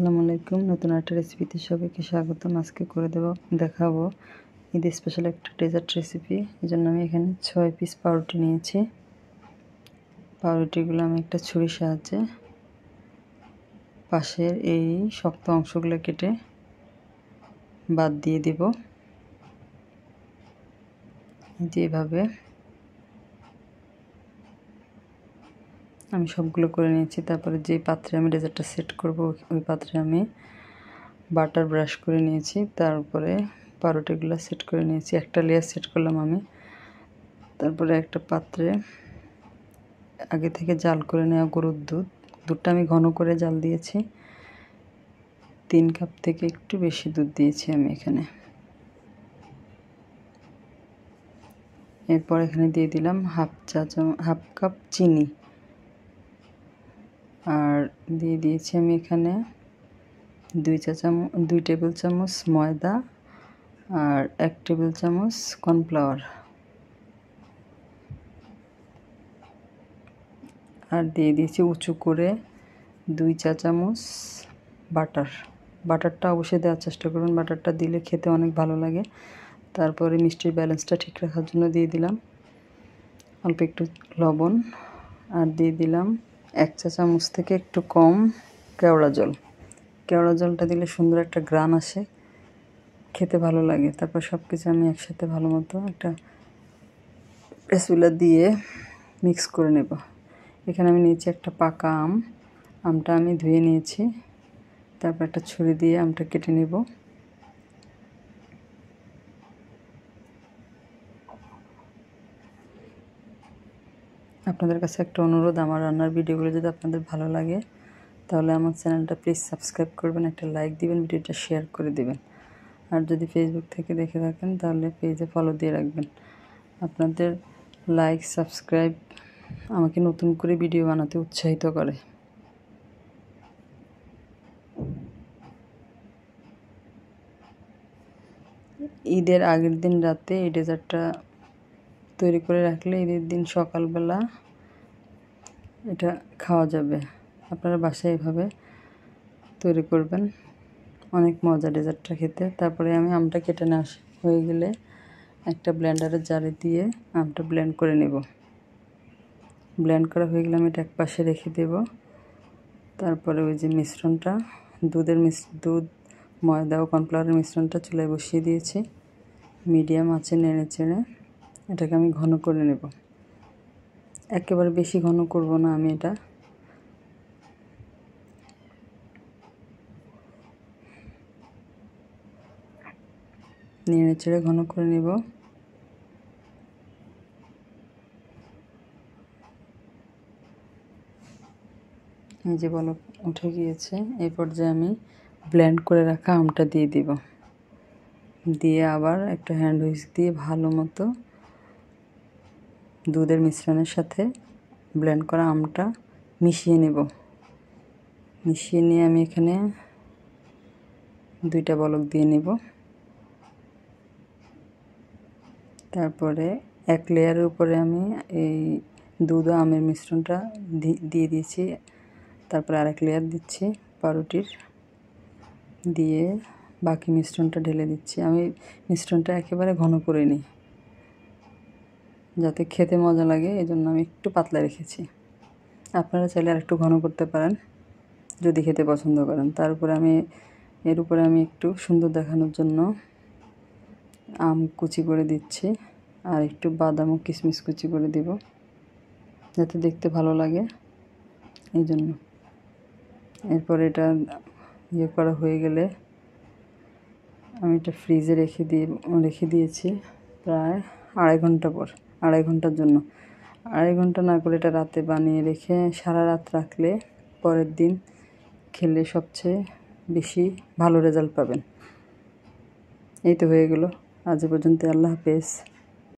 আসসালামু আলাইকুম নতুন একটা রেসিপিতে সবাইকে স্বাগতম আজকে করে দেব দেখাবো ঈদ স্পেশাল একটা ডেজার্ট রেসিপি এই জন্য আমি এখানে ছয় পিস পাউরুটি নিয়েছি পাউরুটিগুলো আমি একটা ছুরির সাহায্যে পাশের এই শক্ত অংশগুলো কেটে বাদ দিয়ে দেব যেভাবে আমি সবগুলো করে নিয়েছি তারপরে যে পাত্রে আমি ডেজার্টটা সেট করব ওই পাত্রে আমি বাটার ব্রাশ করে নিয়েছি তারপরে পারোটাগুলো সেট করে নিয়েছি একটা লেয়ার সেট করলাম আমি তারপরে একটা পাত্রে আগে থেকে জাল করে নেওয়া গরুর দুধ দুধটা আমি ঘন করে জাল দিয়েছি তিন কাপ থেকে একটু বেশি দুধ দিয়েছি আমি এখানে এরপর এখানে দিয়ে দিলাম হাফ চা চামচ হাফ কাপ চিনি আর দিয়ে দিয়েছি আমি এখানে দুই চা চামচ দুই টেবিল চামচ ময়দা আর এক টেবিল চামচ কর্নফ্লাওয়ার আর দিয়ে দিয়েছি উঁচু করে দুই চা চামচ বাটার বাটারটা অবশ্যই দেওয়ার চেষ্টা করবেন বাটারটা দিলে খেতে অনেক ভালো লাগে তারপরে মিষ্টির ব্যালেন্সটা ঠিক রাখার জন্য দিয়ে দিলাম অল্প একটু লবণ আর দিয়ে দিলাম এক চা চামচ থেকে একটু কম কেওড়া জল কেওড়া জলটা দিলে সুন্দর একটা গ্রান আসে খেতে ভালো লাগে তারপর সব কিছু আমি একসাথে ভালো মতো একটা পেসুলা দিয়ে মিক্স করে নেব এখানে আমি নিয়েছি একটা পাকা আম আমটা আমি ধুয়ে নিয়েছি তারপর একটা ছুরি দিয়ে আমটা কেটে নেব আপনাদের কাছে একটা অনুরোধ আমার রান্নার ভিডিওগুলো যদি আপনাদের ভালো লাগে তাহলে আমার চ্যানেলটা প্লিজ সাবস্ক্রাইব করবেন একটা লাইক দিবেন ভিডিওটা শেয়ার করে দিবেন আর যদি ফেসবুক থেকে দেখে থাকেন তাহলে পেজে ফলো দিয়ে রাখবেন আপনাদের লাইক সাবস্ক্রাইব আমাকে নতুন করে ভিডিও বানাতে উৎসাহিত করে ঈদের আগের দিন রাতে এই ডেজার্টটা তৈরি করে রাখলে ঈদের দিন সকালবেলা এটা খাওয়া যাবে আপনারা বাসায় এভাবে তৈরি করবেন অনেক মজা ডেজার্টটা খেতে তারপরে আমি আমটা কেটে না হয়ে গেলে একটা ব্লেন্ডারের জারে দিয়ে আমটা ব্লেন্ড করে নেব ব্লেন্ড করা হয়ে গেলে আমি এটা এক পাশে রেখে দেব তারপরে ওই যে মিশ্রণটা দুধের মিশ দুধ ময়দা ও কর্নফ্লাওয়ারের মিশ্রণটা চুলায় বসিয়ে দিয়েছি মিডিয়াম আছে নেড়ে চেড়ে এটাকে আমি ঘন করে নেব একেবারে বেশি ঘন করব না আমি এটা নেড়ে চেড়ে ঘন করে নেব এই যে বলো উঠে গিয়েছে এই পর্যায়ে আমি ব্ল্যান্ড করে রাখা আমটা দিয়ে দিব দিয়ে আবার একটা হ্যান্ড হুইস দিয়ে ভালো মতো দুধের মিশ্রণের সাথে ব্লেন্ড করা আমটা মিশিয়ে নেব মিশিয়ে নিয়ে আমি এখানে দুইটা বলক দিয়ে নেব তারপরে এক লেয়ারের উপরে আমি এই দুধ ও আমের মিশ্রণটা দিয়ে দিয়েছি তারপরে আরেক লেয়ার দিচ্ছি পাউরুটির দিয়ে বাকি মিশ্রণটা ঢেলে দিচ্ছি আমি মিশ্রণটা একেবারে ঘন করে নিই যাতে খেতে মজা লাগে এই জন্য আমি একটু পাতলা রেখেছি আপনারা চাইলে আর একটু ঘন করতে পারেন যদি খেতে পছন্দ করেন তার উপরে আমি এর উপরে আমি একটু সুন্দর দেখানোর জন্য আম কুচি করে দিচ্ছি আর একটু বাদাম ও কিশমিশ কুচি করে দিব যাতে দেখতে ভালো লাগে এই জন্য এরপর এটা ইয়ে করা হয়ে গেলে আমি এটা ফ্রিজে রেখে দিয়ে রেখে দিয়েছি প্রায় আড়াই ঘন্টা পর আড়াই ঘন্টার জন্য আড়াই ঘন্টা না করে এটা রাতে বানিয়ে রেখে সারা রাত রাখলে পরের দিন খেলে সবচেয়ে বেশি ভালো রেজাল্ট পাবেন এই তো হয়ে গেলো আজ পর্যন্ত আল্লাহ হাফেজ